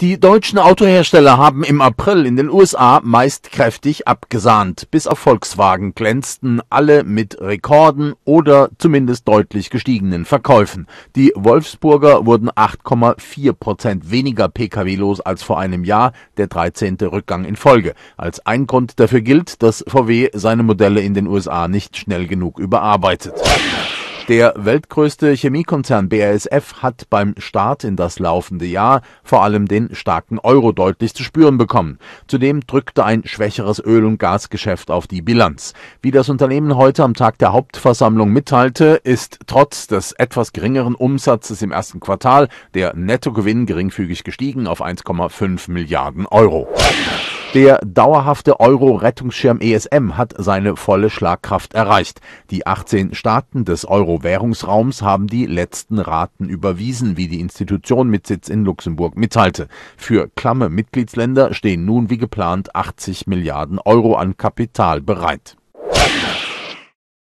Die deutschen Autohersteller haben im April in den USA meist kräftig abgesahnt. Bis auf Volkswagen glänzten alle mit Rekorden oder zumindest deutlich gestiegenen Verkäufen. Die Wolfsburger wurden 8,4 Prozent weniger Pkw-los als vor einem Jahr, der 13. Rückgang in Folge. Als ein Grund dafür gilt, dass VW seine Modelle in den USA nicht schnell genug überarbeitet. Der weltgrößte Chemiekonzern BASF hat beim Start in das laufende Jahr vor allem den starken Euro deutlich zu spüren bekommen. Zudem drückte ein schwächeres Öl- und Gasgeschäft auf die Bilanz. Wie das Unternehmen heute am Tag der Hauptversammlung mitteilte, ist trotz des etwas geringeren Umsatzes im ersten Quartal der Nettogewinn geringfügig gestiegen auf 1,5 Milliarden Euro. Der dauerhafte Euro-Rettungsschirm ESM hat seine volle Schlagkraft erreicht. Die 18 Staaten des Euro-Währungsraums haben die letzten Raten überwiesen, wie die Institution mit Sitz in Luxemburg mitteilte. Für klamme Mitgliedsländer stehen nun wie geplant 80 Milliarden Euro an Kapital bereit.